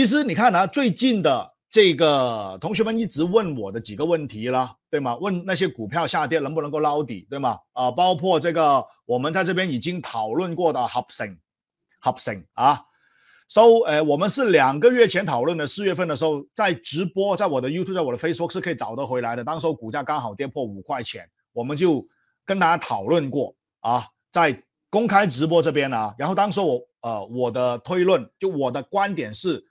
其实你看啊，最近的这个同学们一直问我的几个问题啦，对吗？问那些股票下跌能不能够捞底，对吗？啊，包括这个我们在这边已经讨论过的 h o p s i n h o p s i n 啊。So，呃，我们是两个月前讨论的，四月份的时候在直播，在我的 YouTube，在我的 Facebook 是可以找得回来的。当时股价刚好跌破五块钱，我们就跟大家讨论过啊，在公开直播这边啊。然后当时我呃我的推论，就我的观点是。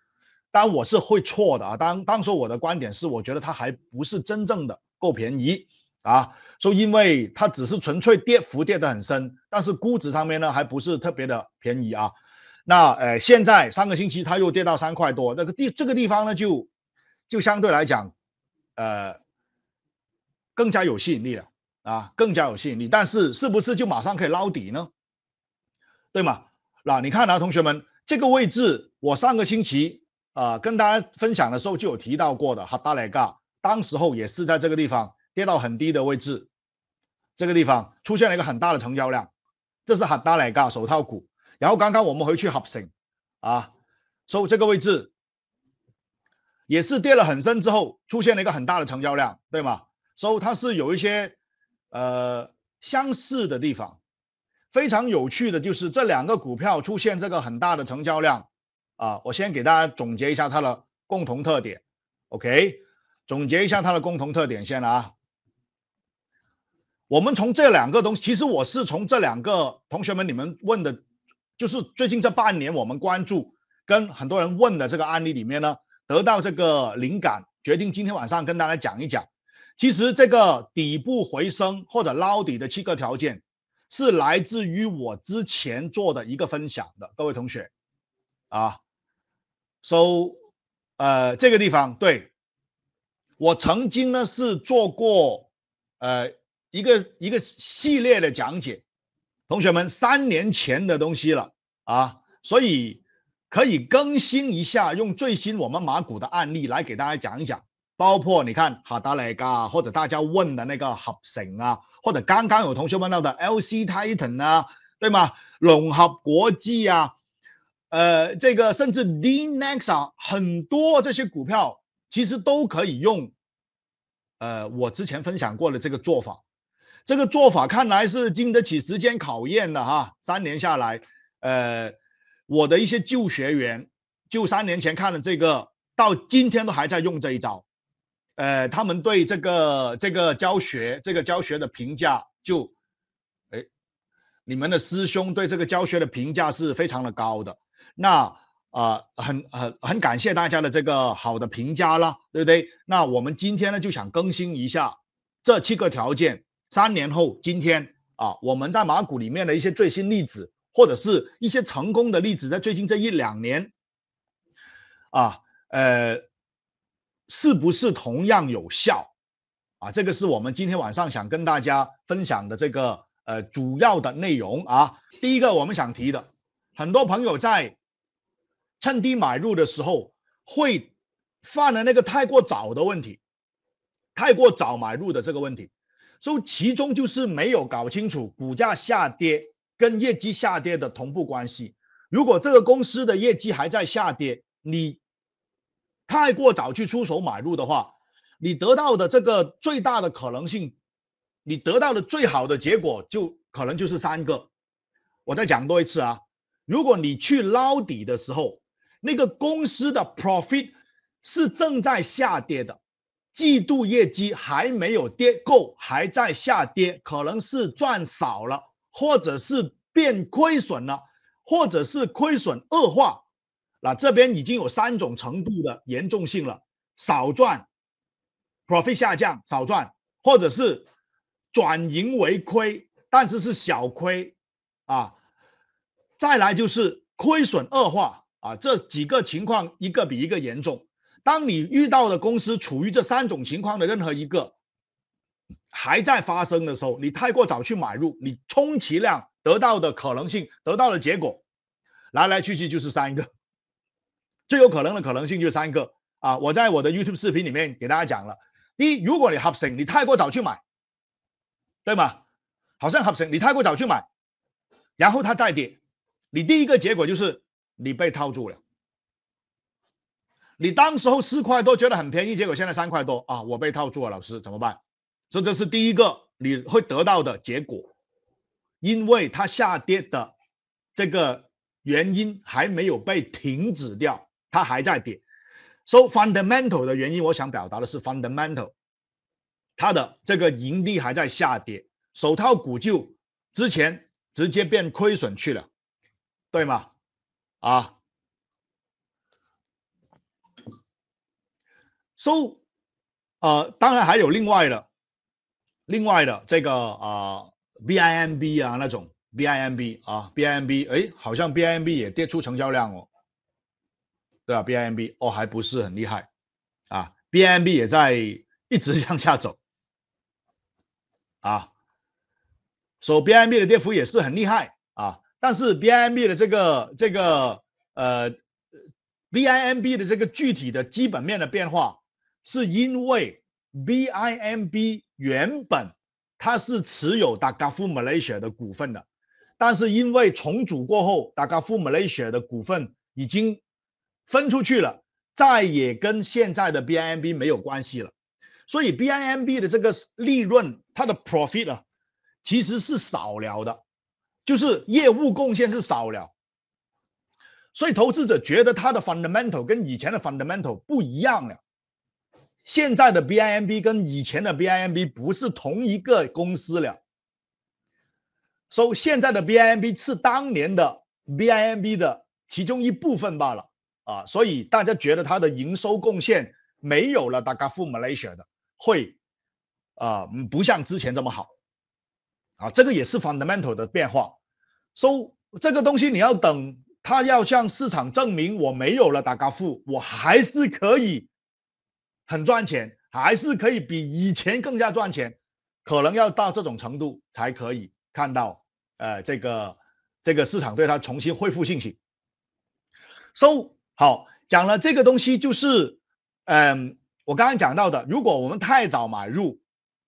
当我是会错的啊，当当时我的观点是，我觉得它还不是真正的够便宜啊，说因为它只是纯粹跌幅跌得很深，但是估值上面呢还不是特别的便宜啊，那呃现在三个星期它又跌到三块多，那个地这个地方呢就就相对来讲，呃更加有吸引力了啊，更加有吸引力，但是是不是就马上可以捞底呢？对吗？那你看啊，同学们，这个位置我上个星期。啊，跟大家分享的时候就有提到过的哈达莱嘎，当时候也是在这个地方跌到很低的位置，这个地方出现了一个很大的成交量，这是哈达莱嘎手套股。然后刚刚我们回去合省啊，所以这个位置也是跌了很深之后出现了一个很大的成交量，对吗？所以它是有一些呃相似的地方，非常有趣的就是这两个股票出现这个很大的成交量。啊，我先给大家总结一下它的共同特点，OK，总结一下它的共同特点先了啊。我们从这两个东，其实我是从这两个同学们你们问的，就是最近这半年我们关注跟很多人问的这个案例里面呢，得到这个灵感，决定今天晚上跟大家讲一讲。其实这个底部回升或者捞底的七个条件，是来自于我之前做的一个分享的，各位同学，啊。so，呃，这个地方对，我曾经呢是做过，呃，一个一个系列的讲解，同学们三年前的东西了啊，所以可以更新一下，用最新我们马股的案例来给大家讲一讲，包括你看哈达雷嘎，或者大家问的那个合盛啊，或者刚刚有同学问到的 L C Titan 啊，对吗？龙合国际啊。呃，这个甚至 d n e x 啊，很多这些股票，其实都可以用，呃，我之前分享过的这个做法，这个做法看来是经得起时间考验的哈。三年下来，呃，我的一些旧学员，就三年前看了这个，到今天都还在用这一招，呃，他们对这个这个教学这个教学的评价就。你们的师兄对这个教学的评价是非常的高的，那啊很很很感谢大家的这个好的评价啦，对不对？那我们今天呢就想更新一下这七个条件，三年后今天啊我们在马股里面的一些最新例子，或者是一些成功的例子，在最近这一两年，啊呃是不是同样有效？啊，这个是我们今天晚上想跟大家分享的这个。呃，主要的内容啊，第一个我们想提的，很多朋友在趁低买入的时候，会犯了那个太过早的问题，太过早买入的这个问题，以其中就是没有搞清楚股价下跌跟业绩下跌的同步关系。如果这个公司的业绩还在下跌，你太过早去出手买入的话，你得到的这个最大的可能性。你得到的最好的结果就可能就是三个。我再讲多一次啊，如果你去捞底的时候，那个公司的 profit 是正在下跌的，季度业绩还没有跌够，还在下跌，可能是赚少了，或者是变亏损了，或者是亏损恶化。那这边已经有三种程度的严重性了：少赚，profit 下降，少赚，或者是。转盈为亏，但是是小亏，啊，再来就是亏损恶化啊，这几个情况一个比一个严重。当你遇到的公司处于这三种情况的任何一个还在发生的时候，你太过早去买入，你充其量得到的可能性得到的结果，来来去去就是三个，最有可能的可能性就三个啊。我在我的 YouTube 视频里面给大家讲了，一如果你 h o p s e n g 你太过早去买。对吗？好像还行。你太过早去买，然后它再跌，你第一个结果就是你被套住了。你当时候四块多觉得很便宜，结果现在三块多啊，我被套住了。老师怎么办？所以这是第一个你会得到的结果，因为它下跌的这个原因还没有被停止掉，它还在跌。So fundamental 的原因，我想表达的是 fundamental。它的这个盈利还在下跌，手套股就之前直接变亏损去了，对吗？啊，so,，呃，当然还有另外的，另外的这个啊，BIMB 啊那种 BIMB 啊 BIMB，哎，好像 BIMB 也跌出成交量哦，对啊 b i m b 哦还不是很厉害啊，BIMB 也在一直 向下走。啊，所以 BIMB 的跌幅也是很厉害啊。但是 BIMB 的这个这个呃 BIMB 的这个具体的基本面的变化，是因为 BIMB 原本它是持有达卡 a y s i a 的股份的，但是因为重组过后，达卡 a y s i a 的股份已经分出去了，再也跟现在的 BIMB 没有关系了。所以 BIMB 的这个利润，它的 profit 啊，其实是少了的，就是业务贡献是少了。所以投资者觉得它的 fundamental 跟以前的 fundamental 不一样了，现在的 BIMB 跟以前的 BIMB 不是同一个公司了，所以现在的 BIMB 是当年的 BIMB 的其中一部分罢了啊，所以大家觉得它的营收贡献没有了，大家赴 Malaysia 的。会，啊，不像之前这么好，啊，这个也是 fundamental 的变化。So 这个东西你要等他要向市场证明我没有了打高富，我还是可以很赚钱，还是可以比以前更加赚钱，可能要到这种程度才可以看到，呃，这个这个市场对它重新恢复信心。So 好讲了这个东西就是，嗯。我刚刚讲到的，如果我们太早买入，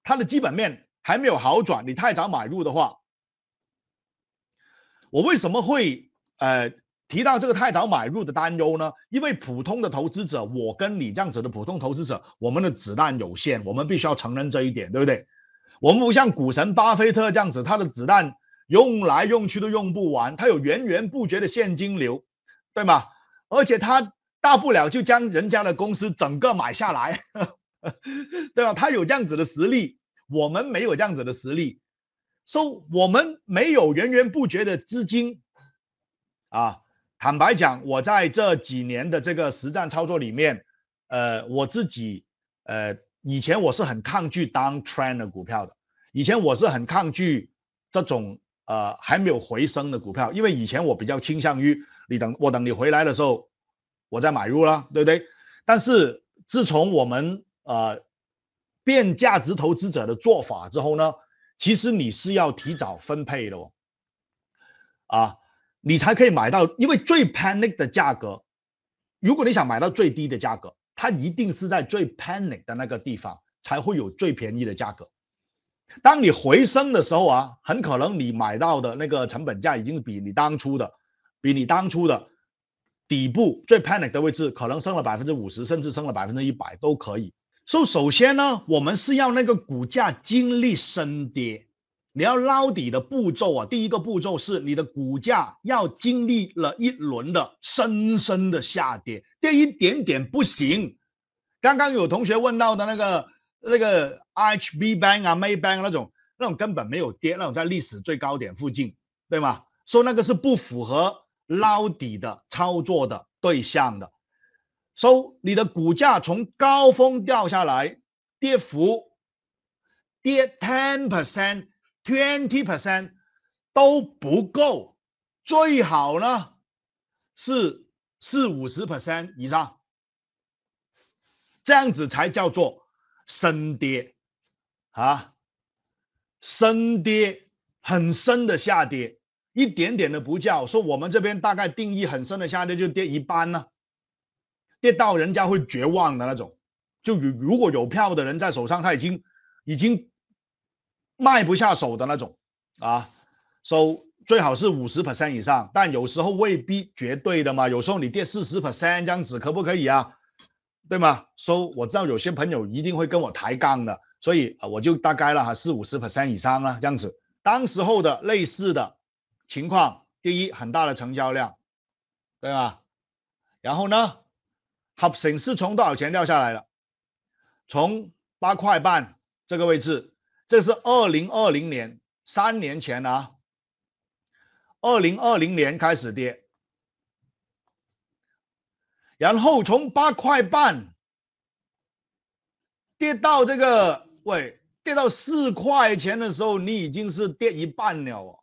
它的基本面还没有好转，你太早买入的话，我为什么会呃提到这个太早买入的担忧呢？因为普通的投资者，我跟你这样子的普通投资者，我们的子弹有限，我们必须要承认这一点，对不对？我们不像股神巴菲特这样子，他的子弹用来用去都用不完，他有源源不绝的现金流，对吗？而且他。大不了就将人家的公司整个买下来，对吧？他有这样子的实力，我们没有这样子的实力，说我们没有源源不绝的资金啊。坦白讲，我在这几年的这个实战操作里面，呃，我自己呃，以前我是很抗拒当 trend 的股票的，以前我是很抗拒这种呃还没有回升的股票，因为以前我比较倾向于你等我等你回来的时候。我再买入了，对不对？但是自从我们呃变价值投资者的做法之后呢，其实你是要提早分配的哦，啊，你才可以买到，因为最 panic 的价格，如果你想买到最低的价格，它一定是在最 panic 的那个地方才会有最便宜的价格。当你回升的时候啊，很可能你买到的那个成本价已经比你当初的，比你当初的。底部最 panic 的位置，可能升了百分之五十，甚至升了百分之一百都可以。所以首先呢，我们是要那个股价经历深跌，你要捞底的步骤啊。第一个步骤是你的股价要经历了一轮的深深的下跌，跌一点点不行。刚刚有同学问到的那个那个 RHB Bank 啊，May Bank 那种那种根本没有跌，那种在历史最高点附近，对吗？说那个是不符合。捞底的操作的对象的，收你的股价从高峰掉下来，跌幅跌 ten percent twenty percent 都不够，最好呢是四五十 percent 以上，这样子才叫做深跌啊，深跌很深的下跌。一点点的不叫，说我们这边大概定义很深的下跌就跌一半呢，跌到人家会绝望的那种，就如如果有票的人在手上，他已经已经卖不下手的那种啊，收最好是五十 percent 以上，但有时候未必绝对的嘛，有时候你跌四十 percent，这样子可不可以啊？对吗？收我知道有些朋友一定会跟我抬杠的，所以我就大概了哈，四五十 percent 以上啊，这样子，当时候的类似的。情况第一，很大的成交量，对吧？然后呢，它显示从多少钱掉下来了？从八块半这个位置，这是二零二零年三年前啊，二零二零年开始跌，然后从八块半跌到这个喂。跌到四块钱的时候，你已经是跌一半了哦。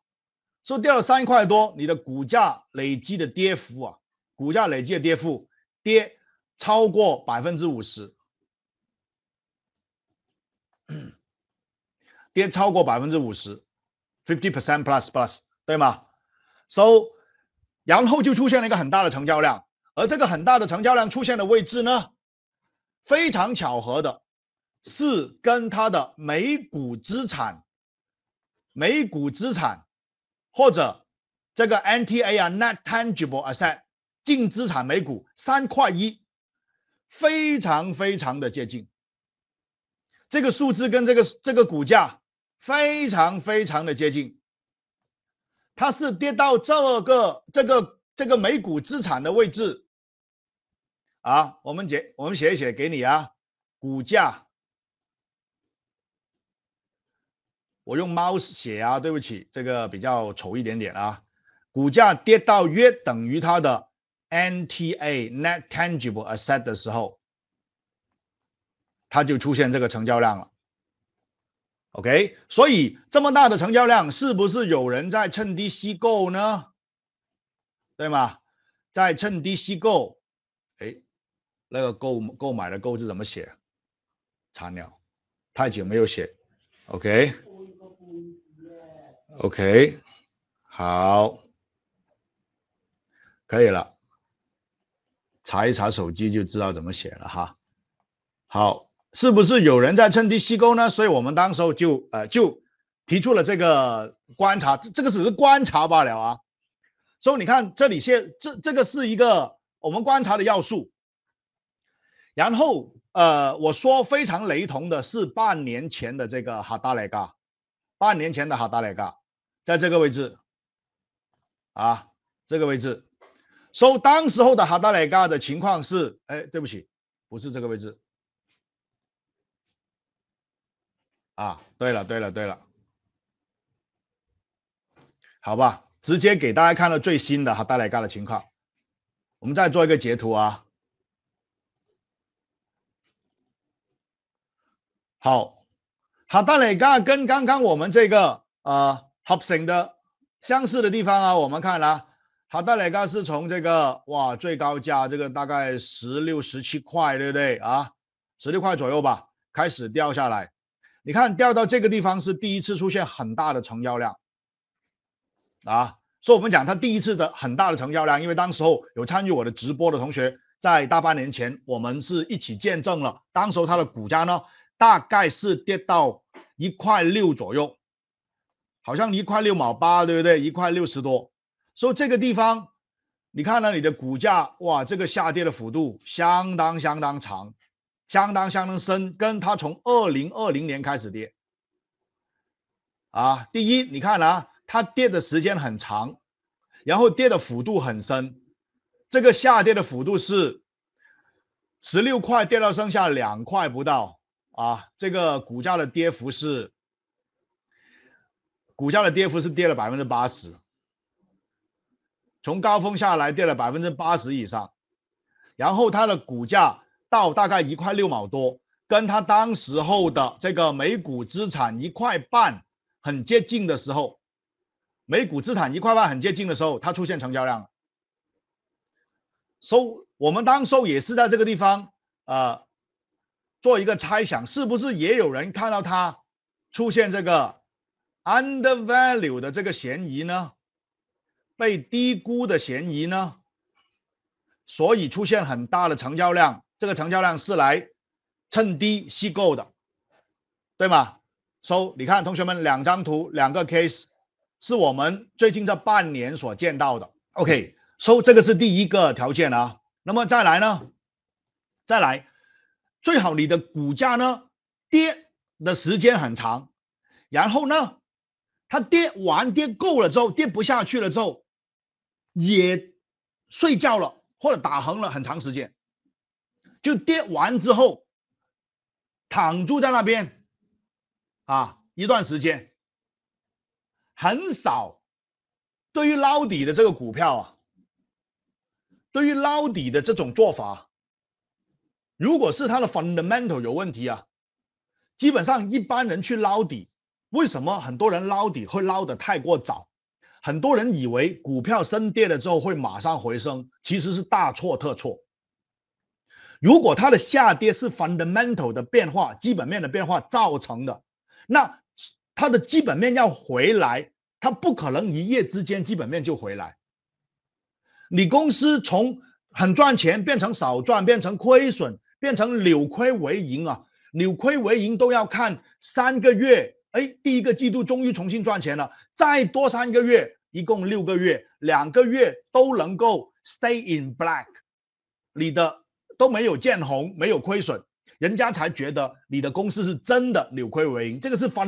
收掉了三块多，你的股价累积的跌幅啊，股价累积的跌幅跌超过百分之五十，跌超过百分之五十，fifty percent plus plus，对吗？收，然后就出现了一个很大的成交量，而这个很大的成交量出现的位置呢，非常巧合的，是跟它的每股资产，每股资产。或者这个 NTA 啊，Net Tangible Asset 净资产每股三块一，非常非常的接近。这个数字跟这个这个股价非常非常的接近，它是跌到这个这个这个每股资产的位置啊。我们写我们写一写给你啊，股价。我用 mouse 写啊，对不起，这个比较丑一点点啊。股价跌到约等于它的 NTA net tangible asset 的时候，它就出现这个成交量了。OK，所以这么大的成交量，是不是有人在趁低吸购呢？对吗？在趁低吸购。哎，那个购购买的购字怎么写？惨鸟，太久没有写。OK。OK，好，可以了，查一查手机就知道怎么写了哈。好，是不是有人在趁机吸钩呢？所以我们当时候就呃就提出了这个观察，这个只是观察罢了啊。所以你看这里现这这个是一个我们观察的要素。然后呃我说非常雷同的是半年前的这个哈达雷嘎，半年前的哈达雷嘎。在这个位置，啊，这个位置，收当时候的哈达雷嘎的情况是，哎，对不起，不是这个位置，啊，对了，对了，对了，好吧，直接给大家看了最新的哈达雷嘎的情况，我们再做一个截图啊，好，哈达雷嘎跟刚刚我们这个，啊。t o p s n 的相似的地方啊，我们看了，的，大哥是从这个哇最高价这个大概十六十七块，对不对啊？十六块左右吧，开始掉下来。你看掉到这个地方是第一次出现很大的成交量啊，所以我们讲它第一次的很大的成交量，因为当时候有参与我的直播的同学，在大半年前我们是一起见证了，当时候它的股价呢大概是跌到一块六左右。好像一块六毛八，对不对？一块六十多，所以这个地方，你看呢？你的股价哇，这个下跌的幅度相当相当长，相当相当深，跟它从二零二零年开始跌，啊，第一，你看啊，它跌的时间很长，然后跌的幅度很深，这个下跌的幅度是十六块跌到剩下两块不到啊，这个股价的跌幅是。股价的跌幅是跌了百分之八十，从高峰下来跌了百分之八十以上，然后它的股价到大概一块六毛多，跟它当时候的这个每股资产一块半很接近的时候，每股资产一块半很接近的时候，它出现成交量，收我们当收也是在这个地方，呃，做一个猜想，是不是也有人看到它出现这个？u n d e r v a l u e 的这个嫌疑呢，被低估的嫌疑呢，所以出现很大的成交量，这个成交量是来趁低吸购的，对吗？So 你看，同学们，两张图，两个 case，是我们最近这半年所见到的。OK，So 这个是第一个条件啊。那么再来呢？再来，最好你的股价呢跌的时间很长，然后呢？他跌完跌够了之后，跌不下去了之后，也睡觉了或者打横了很长时间，就跌完之后，躺住在那边，啊，一段时间，很少。对于捞底的这个股票啊，对于捞底的这种做法，如果是它的 fundamental 有问题啊，基本上一般人去捞底。为什么很多人捞底会捞得太过早？很多人以为股票升跌了之后会马上回升，其实是大错特错。如果它的下跌是 fundamental 的变化、基本面的变化造成的，那它的基本面要回来，它不可能一夜之间基本面就回来。你公司从很赚钱变成少赚，变成亏损，变成扭亏为盈啊，扭亏为盈都要看三个月。哎，第一个季度终于重新赚钱了，再多三个月，一共六个月，两个月都能够 stay in black，你的都没有见红，没有亏损，人家才觉得你的公司是真的扭亏为盈。这个是 f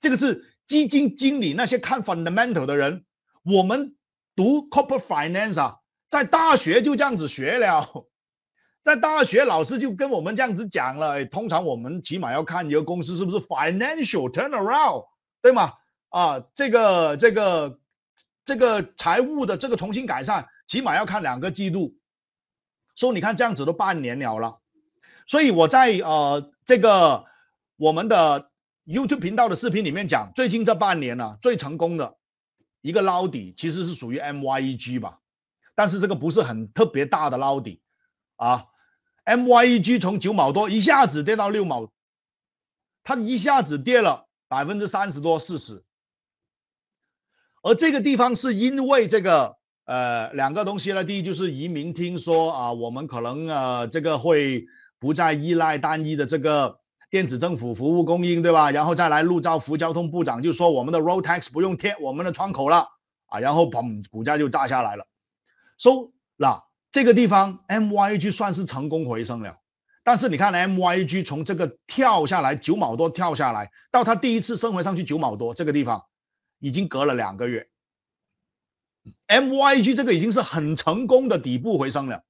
这个是基金经理那些看 fundamental 的人，我们读 corporate finance 啊，在大学就这样子学了。在大学老师就跟我们这样子讲了，通常我们起码要看一个公司是不是 financial turnaround，对吗？啊，这个这个这个财务的这个重新改善，起码要看两个季度。以你看这样子都半年了了，所以我在呃这个我们的 YouTube 频道的视频里面讲，最近这半年呢最成功的一个捞底，其实是属于 MYEG 吧，但是这个不是很特别大的捞底啊。MYEG 从九毛多一下子跌到六毛，它一下子跌了百分之三十多四十。而这个地方是因为这个呃两个东西呢，第一就是移民听说啊，我们可能呃这个会不再依赖单一的这个电子政府服务供应，对吧？然后再来路照福交通部长就说我们的 Road Tax 不用贴我们的窗口了啊，然后砰，股价就炸下来了，收了。这个地方 MYG 算是成功回升了，但是你看 MYG 从这个跳下来九毛多跳下来，到它第一次升回上去九毛多，这个地方已经隔了两个月。MYG 这个已经是很成功的底部回升了，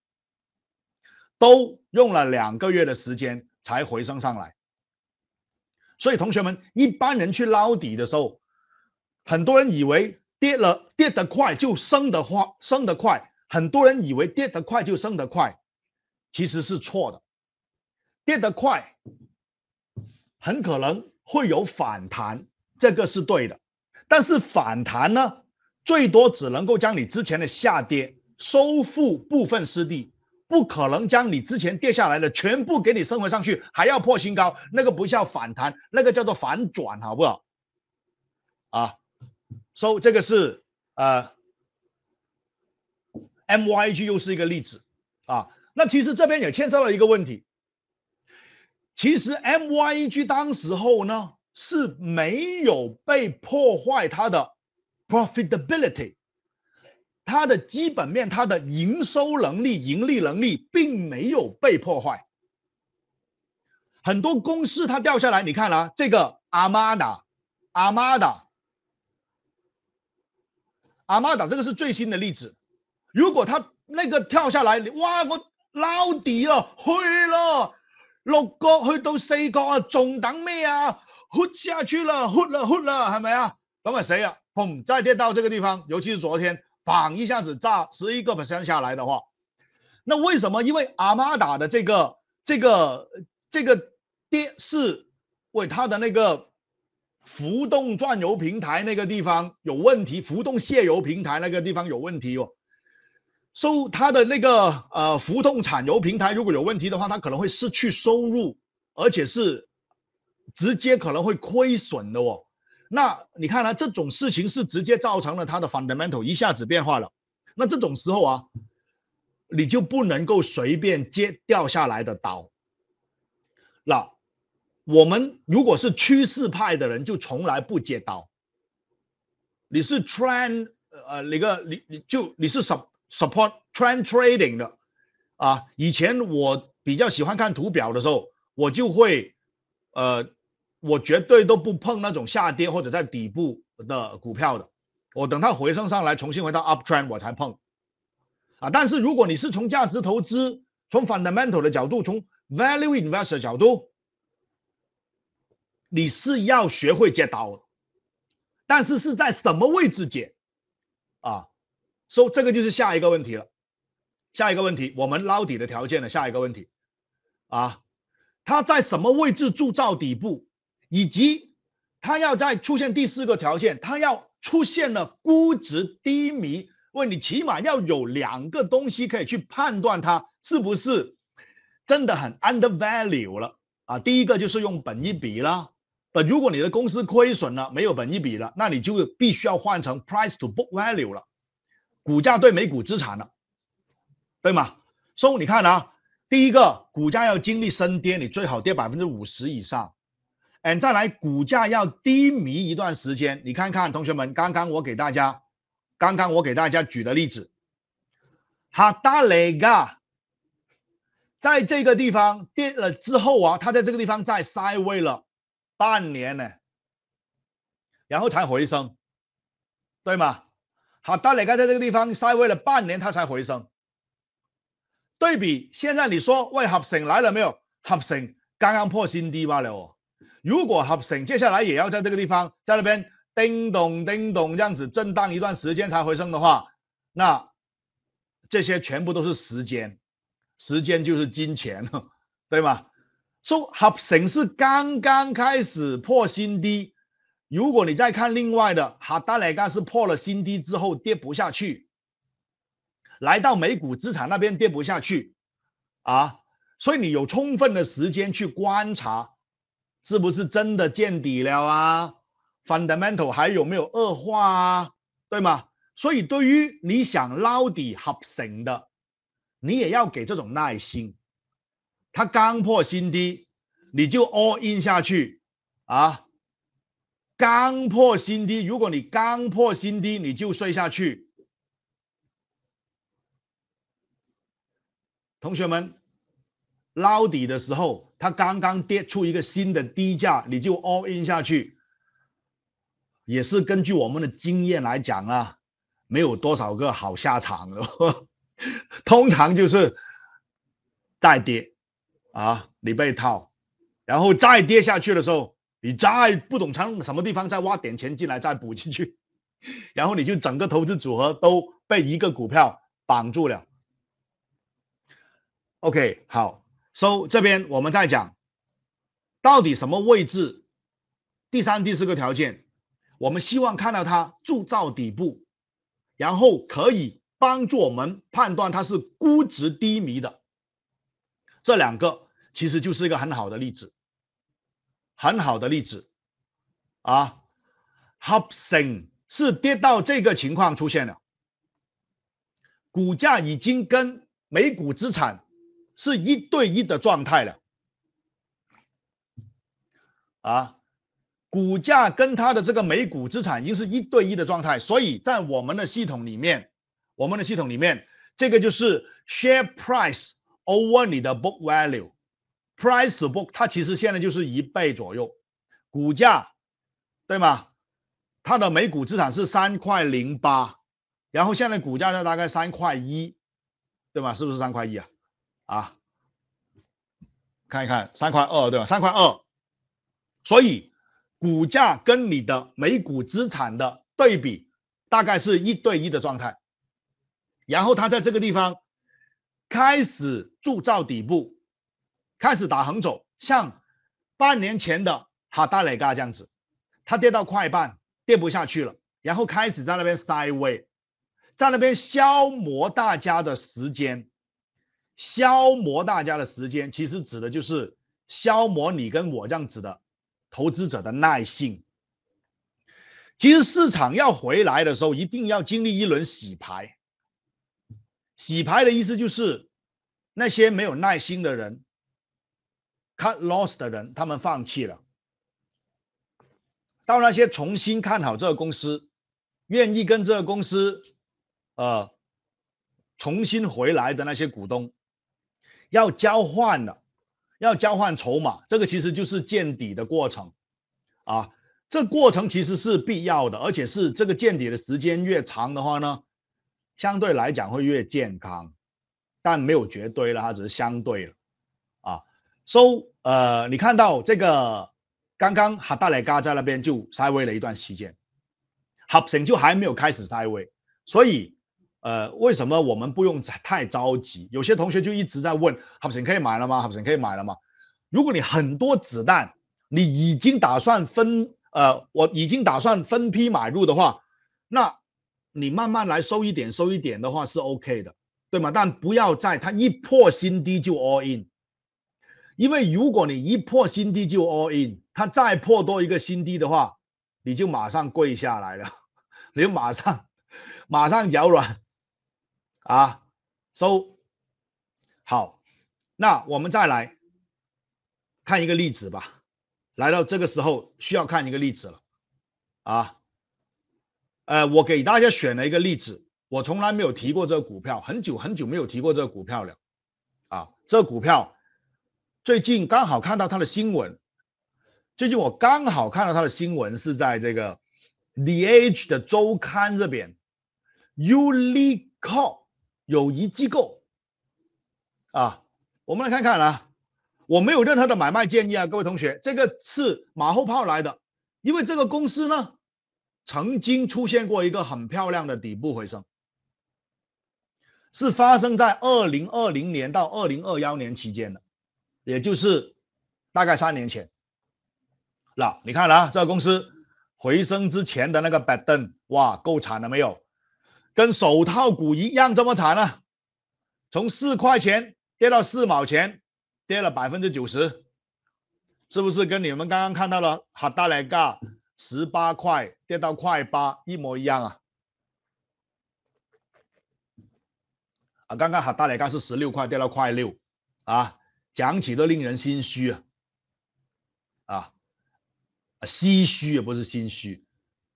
都用了两个月的时间才回升上来。所以同学们，一般人去捞底的时候，很多人以为跌了跌得快就升得花升得快。很多人以为跌得快就升得快，其实是错的。跌得快，很可能会有反弹，这个是对的。但是反弹呢，最多只能够将你之前的下跌收复部分失地，不可能将你之前跌下来的全部给你升回上去，还要破新高，那个不叫反弹，那个叫做反转，好不好？啊，收这个是呃。MYG 又是一个例子啊，那其实这边也牵涉到一个问题，其实 MYG 当时候呢是没有被破坏它的 profitability，它的基本面、它的营收能力、盈利能力并没有被破坏。很多公司它掉下来，你看了这个阿玛达，阿玛达，阿玛达，这个是最新的例子。如果他那个跳下来，你哇我捞底啊去咯六个去到四个啊，仲等咩啊？豁下去了，豁了豁了，系咪啊？等佢死啊？砰！再跌到这个地方，尤其是昨天磅一下子炸十一个 percent 下来的话，那为什么？因为阿玛打的这个、这个、这个跌是为他的那个浮动转油平台那个地方有问题，浮动卸油平台那个地方有问题哦。收他的那个呃浮动产油平台如果有问题的话，他可能会失去收入，而且是直接可能会亏损的哦。那你看呢？这种事情是直接造成了他的 fundamental 一下子变化了。那这种时候啊，你就不能够随便接掉下来的刀。那我们如果是趋势派的人，就从来不接刀。你是 trn 呃那个你你就你是什？support trend trading 的，啊，以前我比较喜欢看图表的时候，我就会，呃，我绝对都不碰那种下跌或者在底部的股票的，我等它回升上来，重新回到 up trend 我才碰，啊，但是如果你是从价值投资，从 fundamental 的角度，从 value investor 角度，你是要学会借刀，但是是在什么位置借，啊？所以这个就是下一个问题了，下一个问题，我们捞底的条件的下一个问题，啊，它在什么位置铸造底部，以及它要再出现第四个条件，它要出现了估值低迷，问你起码要有两个东西可以去判断它是不是真的很 u n d e r v a l u e 了啊，第一个就是用本一比了，呃，如果你的公司亏损了没有本益比了，那你就必须要换成 price to book value 了。股价对每股资产了，对吗？所以你看啊，第一个股价要经历深跌，你最好跌百分之五十以上，and 再来股价要低迷一段时间。你看看同学们，刚刚我给大家，刚刚我给大家举的例子，哈达雷嘎，在这个地方跌了之后啊，它在这个地方在塞位了半年呢，然后才回升，对吗？好，大磊股在这个地方晒位了半年，他才回升。对比现在，你说喂，合升来了没有？合升刚刚破新低罢了。哦。如果合升接下来也要在这个地方，在那边叮咚叮咚这样子震荡一段时间才回升的话，那这些全部都是时间，时间就是金钱，对吗？说以合升是刚刚开始破新低。如果你再看另外的，哈达雷港是破了新低之后跌不下去，来到美股资产那边跌不下去，啊，所以你有充分的时间去观察，是不是真的见底了啊？Fundamental 还有没有恶化啊？对吗？所以对于你想捞底合成的，你也要给这种耐心。它刚破新低，你就 all in 下去啊？刚破新低，如果你刚破新低你就睡下去，同学们捞底的时候，它刚刚跌出一个新的低价，你就 all in 下去，也是根据我们的经验来讲啊，没有多少个好下场，的，通常就是再跌啊，你被套，然后再跌下去的时候。你再不懂，从什么地方再挖点钱进来，再补进去，然后你就整个投资组合都被一个股票绑住了。OK，好，s o 这边我们再讲，到底什么位置？第三、第四个条件，我们希望看到它铸造底部，然后可以帮助我们判断它是估值低迷的。这两个其实就是一个很好的例子。很好的例子，啊，Hopson 是跌到这个情况出现了，股价已经跟美股资产是一对一的状态了，啊，股价跟它的这个美股资产已经是一对一的状态，所以在我们的系统里面，我们的系统里面，这个就是 Share Price Over 你的 Book Value。Price to book，它其实现在就是一倍左右，股价，对吗？它的每股资产是三块零八，然后现在股价在大概三块一，对吗？是不是三块一啊？啊，看一看三块二，对吧？三块二，所以股价跟你的每股资产的对比大概是一对一的状态，然后它在这个地方开始铸造底部。开始打横走，像半年前的哈达雷嘎这样子，它跌到快半，跌不下去了，然后开始在那边 s a y 位，在那边消磨大家的时间，消磨大家的时间，其实指的就是消磨你跟我这样子的投资者的耐性。其实市场要回来的时候，一定要经历一轮洗牌，洗牌的意思就是那些没有耐心的人。cut loss 的人，他们放弃了。到那些重新看好这个公司、愿意跟这个公司呃重新回来的那些股东，要交换了，要交换筹码，这个其实就是见底的过程啊。这过程其实是必要的，而且是这个见底的时间越长的话呢，相对来讲会越健康，但没有绝对了，它只是相对了。收呃，你看到这个刚刚哈达雷嘎在那边就衰位了一段时间，好险就还没有开始塞位，所以呃，为什么我们不用太着急？有些同学就一直在问：好险可以买了吗？好险可以买了吗？如果你很多子弹，你已经打算分呃，我已经打算分批买入的话，那你慢慢来收一点，收一点的话是 OK 的，对吗？但不要在它一破新低就 all in。因为如果你一破新低就 all in，它再破多一个新低的话，你就马上跪下来了，你就马上马上脚软啊，收好。那我们再来看一个例子吧。来到这个时候需要看一个例子了啊。呃，我给大家选了一个例子，我从来没有提过这个股票，很久很久没有提过这个股票了啊，这股票。最近刚好看到他的新闻。最近我刚好看到他的新闻是在这个《The Age》的周刊这边，Ulyco 友谊机构啊，我们来看看啊，我没有任何的买卖建议啊，各位同学，这个是马后炮来的，因为这个公司呢，曾经出现过一个很漂亮的底部回升，是发生在二零二零年到二零二幺年期间的。也就是大概三年前那你看了啊？这个公司回升之前的那个板凳，哇，够惨了没有？跟手套股一样这么惨啊！从四块钱跌到四毛钱，跌了百分之九十，是不是跟你们刚刚看到了哈达莱嘎十八块跌到快八一模一样啊？啊，刚刚哈达莱嘎是十六块跌到快六啊。讲起都令人心虚啊啊，唏嘘也不是心虚。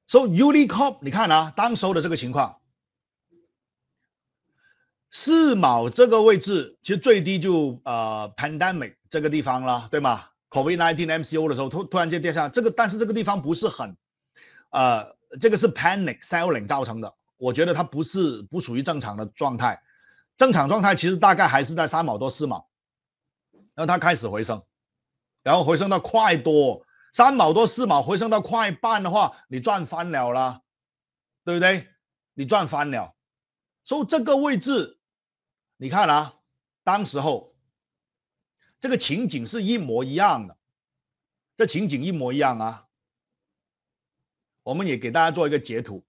So Unicorp，你看啊，当时候的这个情况，四毛这个位置其实最低就呃，Pandemic 这个地方了，对吗？COVID-19 MCO 的时候突突然间跌下，这个，但是这个地方不是很呃，这个是 Panic Selling 造成的，我觉得它不是不属于正常的状态。正常状态其实大概还是在三毛多四毛。让它开始回升，然后回升到快多三毛多四毛，回升到快半的话，你赚翻了啦，对不对？你赚翻了，所以这个位置，你看啊，当时候这个情景是一模一样的，这情景一模一样啊。我们也给大家做一个截图，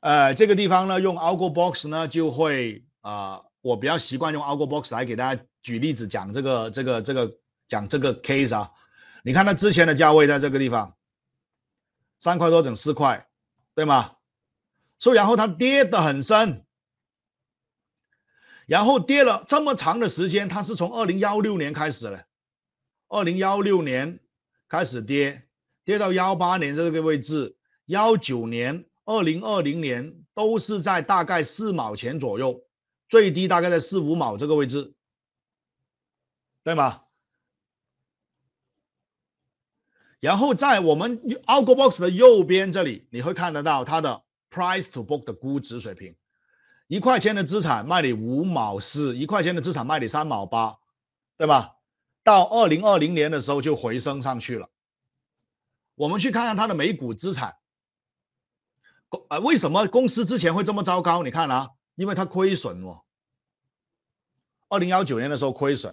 呃，这个地方呢，用 algo box 呢就会，呃，我比较习惯用 algo box 来给大家。举例子讲这个这个这个讲这个 case 啊，你看它之前的价位在这个地方，三块多整四块，对吗？所以然后它跌的很深，然后跌了这么长的时间，它是从二零幺六年开始了，二零幺六年开始跌，跌到幺八年这个位置，幺九年、二零二零年都是在大概四毛钱左右，最低大概在四五毛这个位置。对吗？然后在我们 algo box 的右边这里，你会看得到它的 price to book 的估值水平，一块钱的资产卖你五毛四，一块钱的资产卖你三毛八，对吧？到二零二零年的时候就回升上去了。我们去看看它的每股资产，呃，啊，为什么公司之前会这么糟糕？你看啊，因为它亏损哦，二零幺九年的时候亏损。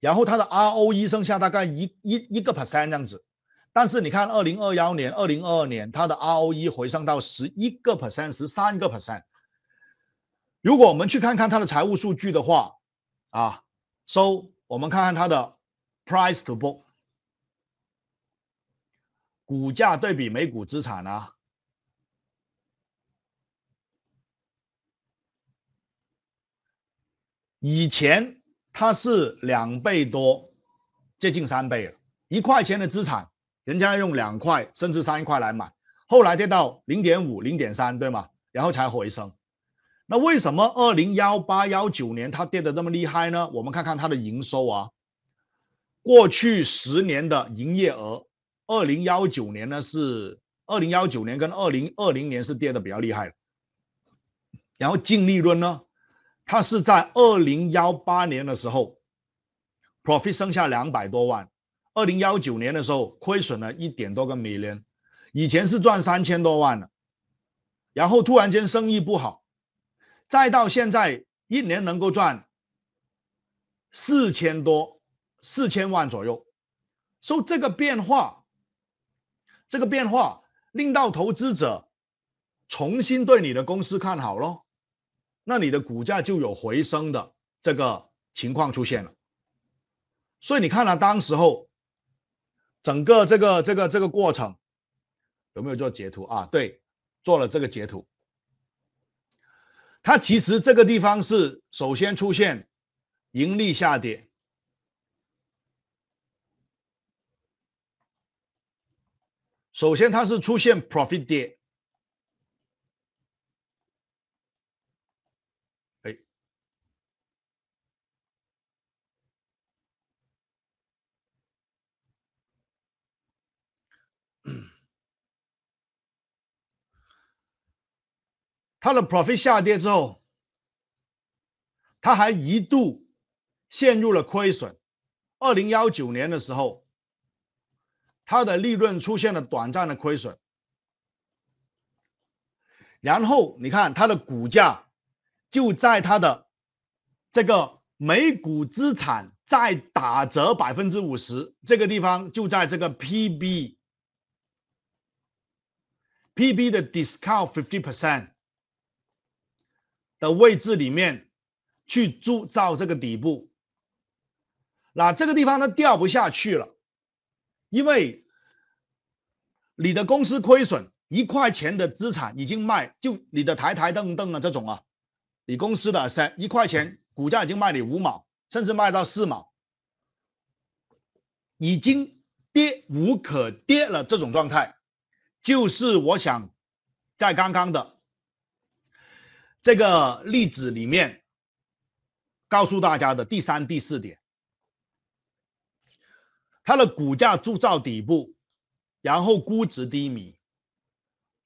然后它的 ROE 剩下大概一一一个 percent 这样子，但是你看二零二幺年、二零二二年，它的 ROE 回升到十一个 percent、十三个 percent。如果我们去看看它的财务数据的话，啊，o 我们看看它的 price to book，股价对比每股资产呢，以前。它是两倍多，接近三倍了。一块钱的资产，人家用两块甚至三块来买，后来跌到零点五、零点三，对吗？然后才回升。那为什么二零幺八、幺九年它跌的那么厉害呢？我们看看它的营收啊，过去十年的营业额，二零幺九年呢是二零幺九年跟二零二零年是跌的比较厉害然后净利润呢？他是在二零幺八年的时候，profit 剩下两百多万，二零幺九年的时候亏损了一点多个美 n 以前是赚三千多万的，然后突然间生意不好，再到现在一年能够赚四千多四千万左右，所以这个变化，这个变化令到投资者重新对你的公司看好喽。那你的股价就有回升的这个情况出现了，所以你看了当时候，整个这个这个这个过程有没有做截图啊？对，做了这个截图。它其实这个地方是首先出现盈利下跌，首先它是出现 profit 跌。它的 profit 下跌之后，它还一度陷入了亏损。二零幺九年的时候，它的利润出现了短暂的亏损。然后你看，它的股价就在它的这个每股资产再打折百分之五十这个地方，就在这个 PB，PB 的 discount fifty percent。的位置里面去铸造这个底部，那这个地方它掉不下去了，因为你的公司亏损一块钱的资产已经卖，就你的台台凳凳啊这种啊，你公司的三一块钱股价已经卖你五毛，甚至卖到四毛，已经跌无可跌了这种状态，就是我想在刚刚的。这个例子里面，告诉大家的第三、第四点，它的股价筑造底部，然后估值低迷。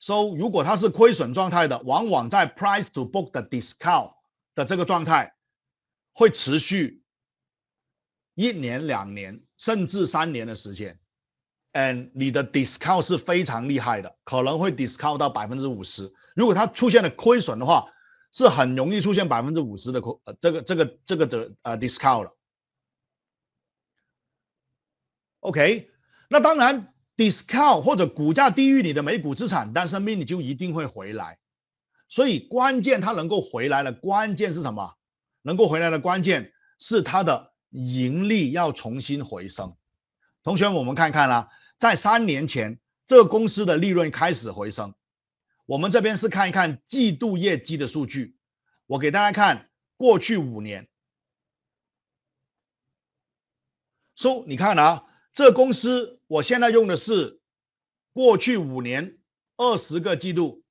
So，如果它是亏损状态的，往往在 price to book 的 discount 的这个状态，会持续一年、两年，甚至三年的时间。And 你的 discount 是非常厉害的，可能会 discount 到百分之五十。如果它出现了亏损的话，是很容易出现百分之五十的空，呃，这个这个这个的呃 discount。OK，那当然 discount 或者股价低于你的每股资产，但生命你就一定会回来。所以关键它能够回来的关键是什么？能够回来的关键是它的盈利要重新回升。同学们，我们看看啦，在三年前，这个公司的利润开始回升。我们这边是看一看季度业绩的数据，我给大家看过去五年。So，你看啊，这公司我现在用的是过去五年二十个季度，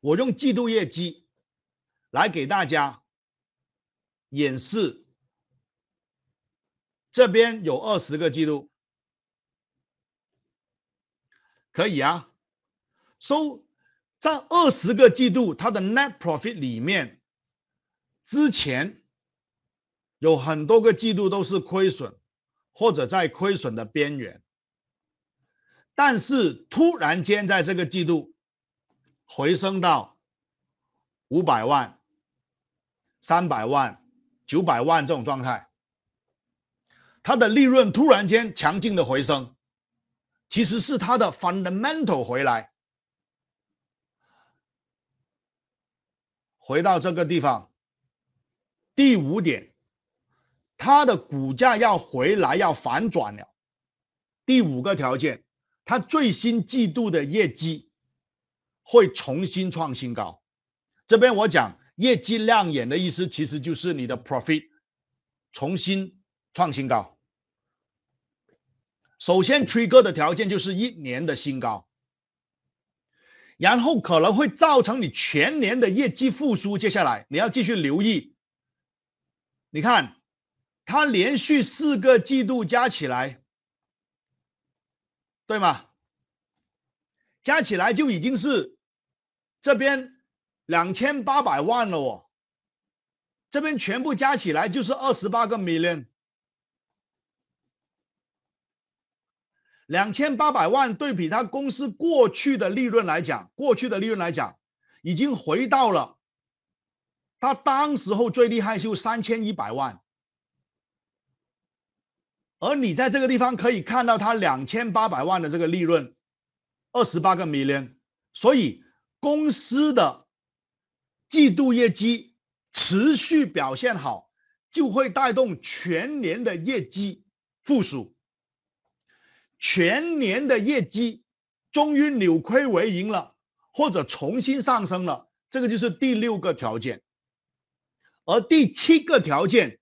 我用季度业绩来给大家演示。这边有二十个季度，可以啊。收在二十个季度，它的 net profit 里面，之前有很多个季度都是亏损或者在亏损的边缘，但是突然间在这个季度回升到五百万、三百万、九百万这种状态，它的利润突然间强劲的回升，其实是它的 fundamental 回来。回到这个地方，第五点，它的股价要回来，要反转了。第五个条件，它最新季度的业绩会重新创新高。这边我讲业绩亮眼的意思，其实就是你的 profit 重新创新高。首先，trigger 的条件就是一年的新高。然后可能会造成你全年的业绩复苏。接下来你要继续留意。你看，它连续四个季度加起来，对吗？加起来就已经是这边两千八百万了哦。这边全部加起来就是二十八个 million。两千八百万对比他公司过去的利润来讲，过去的利润来讲，已经回到了他当时候最厉害就三千一百万，而你在这个地方可以看到他两千八百万的这个利润，二十八个 million，所以公司的季度业绩持续表现好，就会带动全年的业绩复苏。全年的业绩终于扭亏为盈了，或者重新上升了，这个就是第六个条件。而第七个条件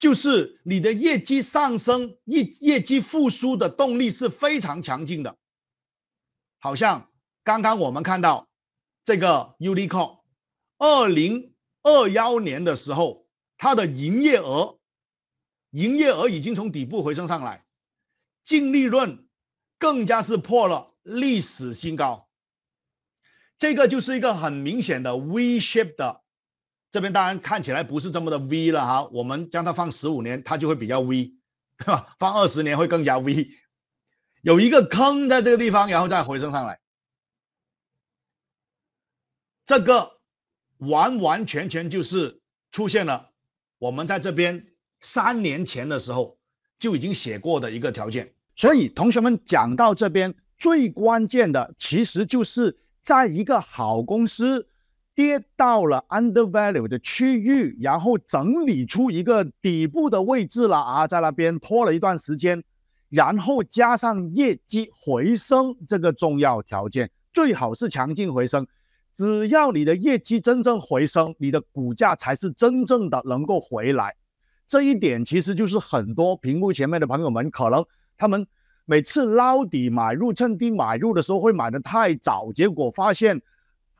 就是你的业绩上升、业业绩复苏的动力是非常强劲的。好像刚刚我们看到这个 U n q C O，二零二幺年的时候，它的营业额，营业额已经从底部回升上来。净利润更加是破了历史新高，这个就是一个很明显的 V shape 的，这边当然看起来不是这么的 V 了哈，我们将它放十五年，它就会比较 V，对吧？放二十年会更加 V，有一个坑在这个地方，然后再回升上来，这个完完全全就是出现了我们在这边三年前的时候就已经写过的一个条件。所以，同学们讲到这边，最关键的其实就是在一个好公司跌到了 u n d e r v a l u e 的区域，然后整理出一个底部的位置了啊，在那边拖了一段时间，然后加上业绩回升这个重要条件，最好是强劲回升。只要你的业绩真正回升，你的股价才是真正的能够回来。这一点其实就是很多屏幕前面的朋友们可能。他们每次捞底买入、趁低买入的时候，会买的太早，结果发现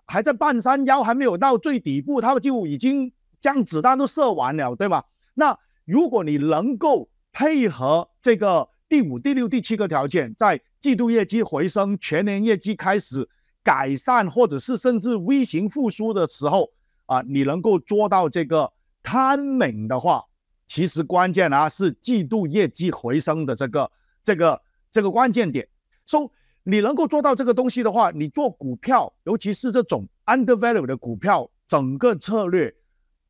还在半山腰，还没有到最底部，他们就已经将子弹都射完了，对吧？那如果你能够配合这个第五、第六、第七个条件，在季度业绩回升、全年业绩开始改善，或者是甚至微型复苏的时候，啊，你能够做到这个摊敏的话，其实关键啊是季度业绩回升的这个。这个这个关键点，所以你能够做到这个东西的话，你做股票，尤其是这种 u n d e r v a l u e 的股票，整个策略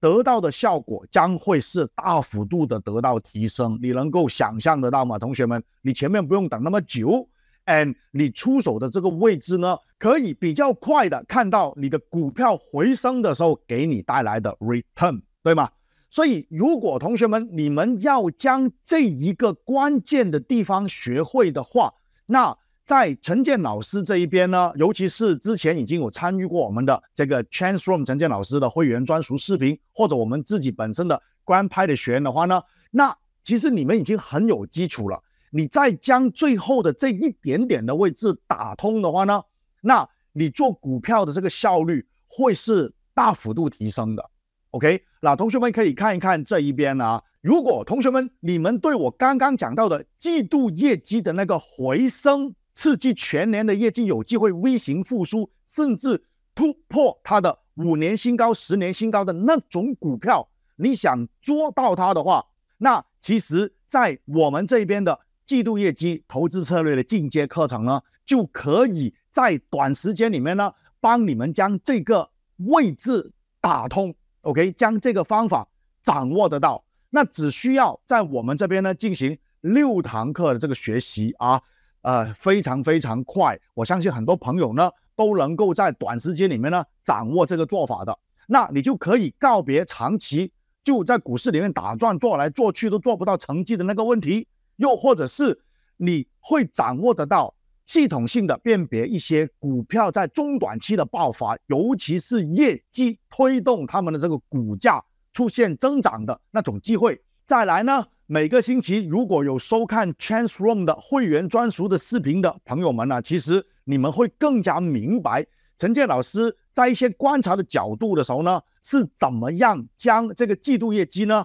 得到的效果将会是大幅度的得到提升。你能够想象得到吗，同学们？你前面不用等那么久，and 你出手的这个位置呢，可以比较快的看到你的股票回升的时候给你带来的 return，对吗？所以，如果同学们你们要将这一个关键的地方学会的话，那在陈建老师这一边呢，尤其是之前已经有参与过我们的这个 Transroom 陈建老师的会员专属视频，或者我们自己本身的官拍的学员的话呢，那其实你们已经很有基础了。你再将最后的这一点点的位置打通的话呢，那你做股票的这个效率会是大幅度提升的。OK，那同学们可以看一看这一边啊。如果同学们你们对我刚刚讲到的季度业绩的那个回升，刺激全年的业绩有机会微型复苏，甚至突破它的五年新高、十年新高的那种股票，你想捉到它的话，那其实，在我们这边的季度业绩投资策略的进阶课程呢，就可以在短时间里面呢，帮你们将这个位置打通。OK，将这个方法掌握得到，那只需要在我们这边呢进行六堂课的这个学习啊，呃，非常非常快，我相信很多朋友呢都能够在短时间里面呢掌握这个做法的，那你就可以告别长期就在股市里面打转做来做去都做不到成绩的那个问题，又或者是你会掌握得到。系统性的辨别一些股票在中短期的爆发，尤其是业绩推动他们的这个股价出现增长的那种机会。再来呢，每个星期如果有收看 Chance Room 的会员专属的视频的朋友们呢，其实你们会更加明白陈建老师在一些观察的角度的时候呢，是怎么样将这个季度业绩呢，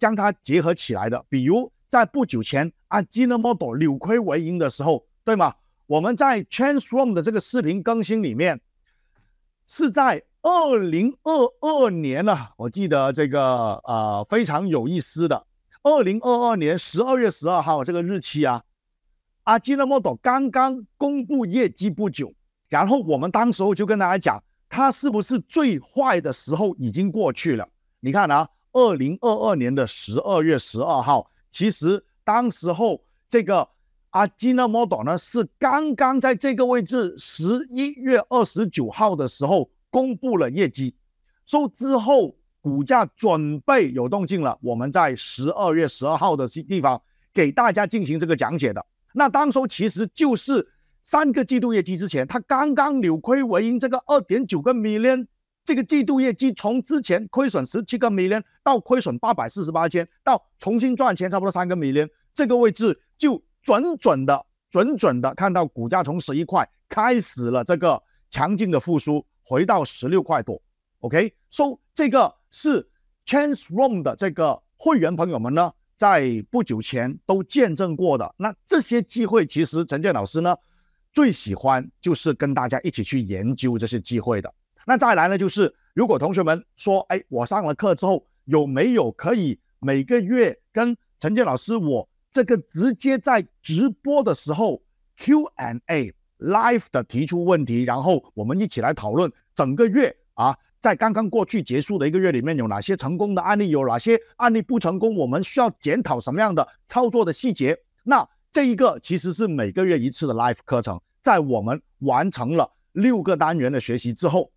将它结合起来的。比如在不久前，啊 g e n a m o d o 扭亏为盈的时候，对吗？我们在 Transform 的这个视频更新里面，是在二零二二年了。我记得这个呃非常有意思的，二零二二年十二月十二号这个日期啊，阿基诺 m o d e 刚刚公布业绩不久，然后我们当时候就跟大家讲，它是不是最坏的时候已经过去了？你看啊，二零二二年的十二月十二号，其实当时候这个。阿基纳 n a Model 呢是刚刚在这个位置，十一月二十九号的时候公布了业绩，说之后股价准备有动静了。我们在十二月十二号的地方给大家进行这个讲解的。那当初其实就是三个季度业绩之前，它刚刚扭亏为盈，这个二点九个 million 这个季度业绩，从之前亏损十七个 million 到亏损八百四十八千，到重新赚钱差不多三个 million 这个位置就。准准的，准准的，看到股价从十一块开始了这个强劲的复苏，回到十六块多。OK，所以这个是 Chance Room 的这个会员朋友们呢，在不久前都见证过的。那这些机会，其实陈建老师呢，最喜欢就是跟大家一起去研究这些机会的。那再来呢，就是如果同学们说，哎，我上了课之后有没有可以每个月跟陈建老师我？这个直接在直播的时候 Q and A live 的提出问题，然后我们一起来讨论。整个月啊，在刚刚过去结束的一个月里面，有哪些成功的案例，有哪些案例不成功，我们需要检讨什么样的操作的细节？那这一个其实是每个月一次的 live 课程，在我们完成了六个单元的学习之后，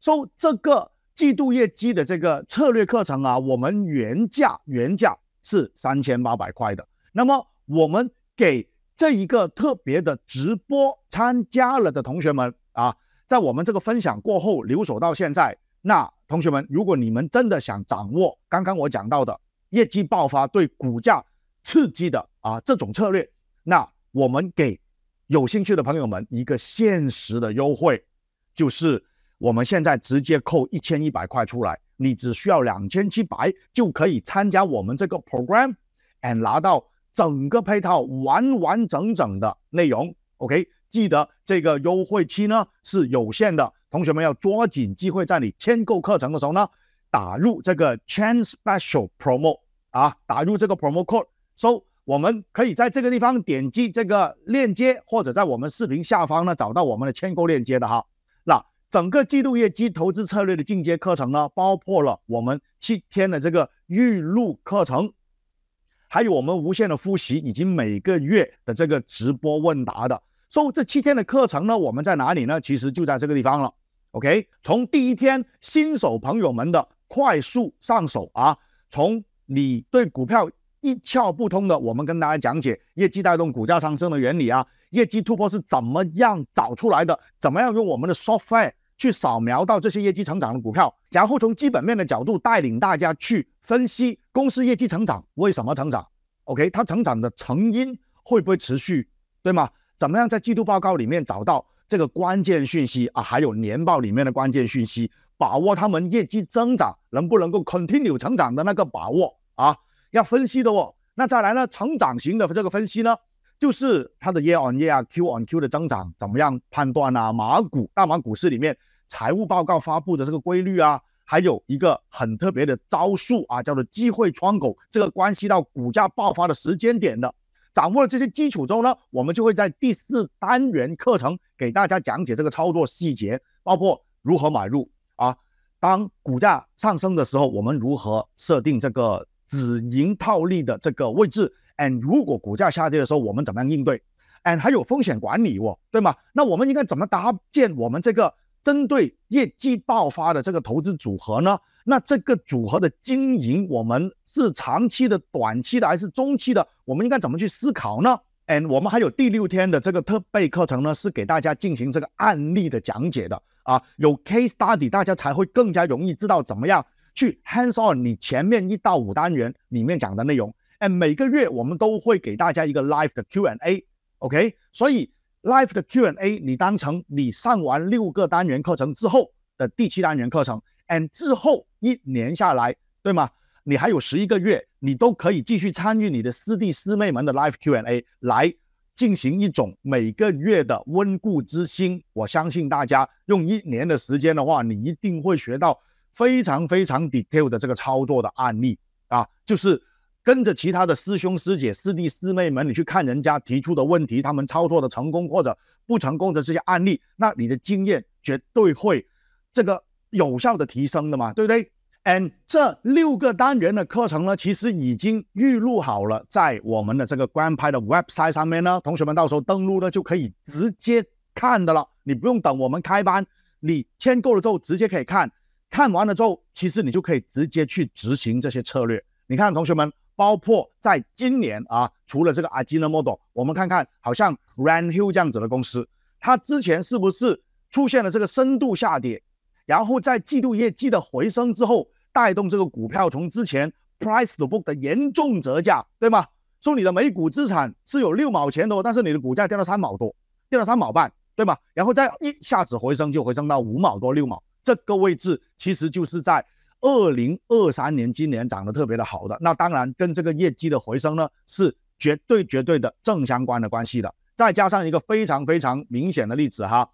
说这个季度业绩的这个策略课程啊，我们原价原价是三千八百块的。那么我们给这一个特别的直播参加了的同学们啊，在我们这个分享过后，留守到现在，那同学们，如果你们真的想掌握刚刚我讲到的业绩爆发对股价刺激的啊这种策略，那我们给有兴趣的朋友们一个限时的优惠，就是我们现在直接扣一千一百块出来，你只需要两千七百就可以参加我们这个 program，and 拿到。整个配套完完整整的内容，OK，记得这个优惠期呢是有限的，同学们要抓紧机会，在你签购课程的时候呢，打入这个 Chance Special Promo 啊，打入这个 Promo Code，所以我们可以在这个地方点击这个链接，或者在我们视频下方呢找到我们的签购链接的哈。那整个季度业绩投资策略的进阶课程呢，包括了我们七天的这个预录课程。还有我们无限的复习，以及每个月的这个直播问答的，所以这七天的课程呢，我们在哪里呢？其实就在这个地方了。OK，从第一天新手朋友们的快速上手啊，从你对股票一窍不通的，我们跟大家讲解业绩带动股价上升的原理啊，业绩突破是怎么样找出来的，怎么样用我们的 software。去扫描到这些业绩成长的股票，然后从基本面的角度带领大家去分析公司业绩成长为什么成长。OK，它成长的成因会不会持续，对吗？怎么样在季度报告里面找到这个关键讯息啊？还有年报里面的关键讯息，把握他们业绩增长能不能够 continue 成长的那个把握啊？要分析的哦。那再来呢，成长型的这个分析呢？就是它的 year on year 啊，Q on Q 的增长怎么样判断啊？马股、大马股市里面财务报告发布的这个规律啊，还有一个很特别的招数啊，叫做机会窗口，这个关系到股价爆发的时间点的。掌握了这些基础之后呢，我们就会在第四单元课程给大家讲解这个操作细节，包括如何买入啊，当股价上升的时候，我们如何设定这个止盈套利的这个位置。And 如果股价下跌的时候，我们怎么样应对？And 还有风险管理，哦，对吗？那我们应该怎么搭建我们这个针对业绩爆发的这个投资组合呢？那这个组合的经营，我们是长期的、短期的还是中期的？我们应该怎么去思考呢？And 我们还有第六天的这个特备课程呢，是给大家进行这个案例的讲解的啊，有 case study，大家才会更加容易知道怎么样去 hands on 你前面一到五单元里面讲的内容。哎，每个月我们都会给大家一个 live 的 Q&A，OK？所以 live 的 Q&A，你当成你上完六个单元课程之后的第七单元课程，and 之后一年下来，对吗？你还有十一个月，你都可以继续参与你的师弟师妹们的 live Q&A，来进行一种每个月的温故知新。我相信大家用一年的时间的话，你一定会学到非常非常 detailed 的这个操作的案例啊，就是。跟着其他的师兄师姐师弟师妹们，你去看人家提出的问题，他们操作的成功或者不成功的这些案例，那你的经验绝对会这个有效的提升的嘛，对不对？And 这六个单元的课程呢，其实已经预录好了，在我们的这个官拍的 website 上面呢，同学们到时候登录呢就可以直接看的了，你不用等我们开班，你签够了之后直接可以看，看完了之后，其实你就可以直接去执行这些策略。你看，同学们。包括在今年啊，除了这个 a r d i n o Model，我们看看，好像 Ranhill 这样子的公司，它之前是不是出现了这个深度下跌？然后在季度业绩的回升之后，带动这个股票从之前 Price t o book 的严重折价，对吗？说你的每股资产是有六毛钱多，但是你的股价掉到三毛多，掉到三毛半，对吗？然后再一下子回升，就回升到五毛多、六毛这个位置，其实就是在。二零二三年今年涨得特别的好的，那当然跟这个业绩的回升呢是绝对绝对的正相关的关系的。再加上一个非常非常明显的例子哈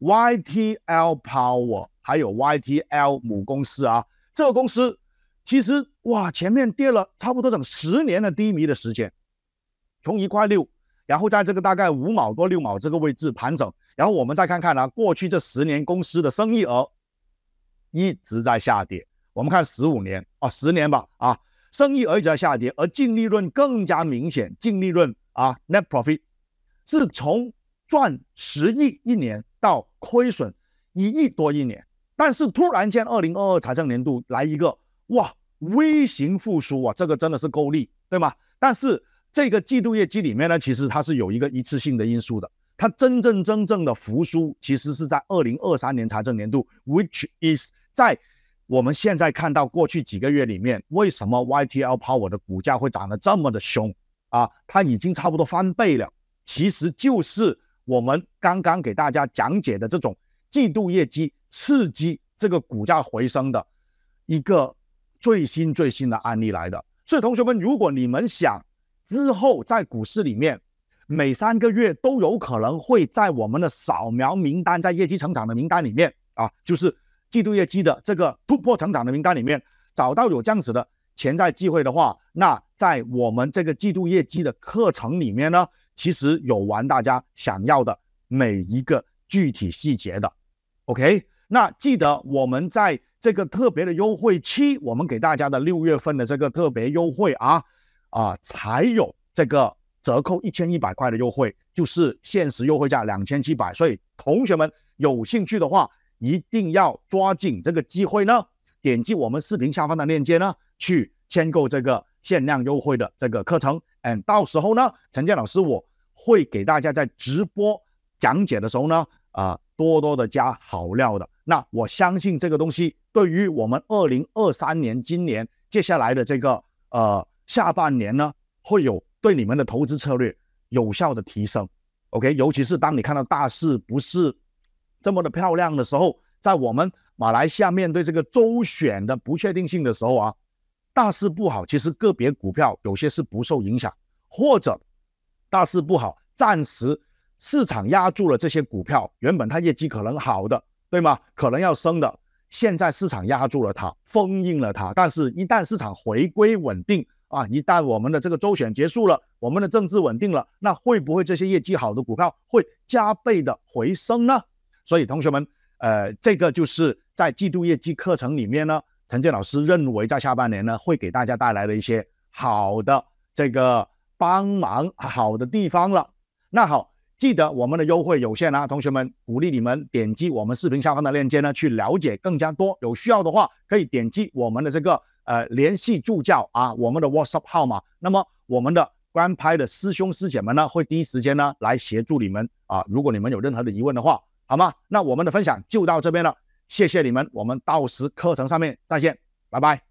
，YTL Power 还有 YTL 母公司啊，这个公司其实哇，前面跌了差不多整十年的低迷的时间，从一块六，然后在这个大概五毛多六毛这个位置盘整，然后我们再看看啊，过去这十年公司的生意额一直在下跌。我们看十五年啊，十年吧啊，生意一直在下跌，而净利润更加明显。净利润啊，net profit 是从赚十亿一年到亏损一亿多一年，但是突然间二零二二财政年度来一个哇，微型复苏啊，这个真的是够力，对吗？但是这个季度业绩里面呢，其实它是有一个一次性的因素的，它真真正正的复苏其实是在二零二三年财政年度，which is 在。我们现在看到过去几个月里面，为什么 YTL Power 的股价会涨得这么的凶啊？它已经差不多翻倍了。其实就是我们刚刚给大家讲解的这种季度业绩刺激这个股价回升的一个最新最新的案例来的。所以同学们，如果你们想之后在股市里面每三个月都有可能会在我们的扫描名单、在业绩成长的名单里面啊，就是。季度业绩的这个突破成长的名单里面，找到有这样子的潜在机会的话，那在我们这个季度业绩的课程里面呢，其实有完大家想要的每一个具体细节的。OK，那记得我们在这个特别的优惠期，我们给大家的六月份的这个特别优惠啊，啊才有这个折扣一千一百块的优惠，就是限时优惠价两千七百。所以同学们有兴趣的话。一定要抓紧这个机会呢！点击我们视频下方的链接呢，去签购这个限量优惠的这个课程。嗯，到时候呢，陈建老师我会给大家在直播讲解的时候呢，啊，多多的加好料的。那我相信这个东西对于我们二零二三年今年接下来的这个呃下半年呢，会有对你们的投资策略有效的提升。OK，尤其是当你看到大势不是。这么的漂亮的时候，在我们马来西亚面对这个周选的不确定性的时候啊，大势不好，其实个别股票有些是不受影响，或者大势不好，暂时市场压住了这些股票，原本它业绩可能好的，对吗？可能要升的，现在市场压住了它，封印了它，但是，一旦市场回归稳定啊，一旦我们的这个周选结束了，我们的政治稳定了，那会不会这些业绩好的股票会加倍的回升呢？所以同学们，呃，这个就是在季度业绩课程里面呢，陈建老师认为在下半年呢会给大家带来的一些好的这个帮忙好的地方了。那好，记得我们的优惠有限啊，同学们，鼓励你们点击我们视频下方的链接呢，去了解更加多。有需要的话，可以点击我们的这个呃联系助教啊，我们的 WhatsApp 号码。那么我们的官拍的师兄师姐们呢，会第一时间呢来协助你们啊。如果你们有任何的疑问的话，好吗？那我们的分享就到这边了，谢谢你们，我们到时课程上面再见，拜拜。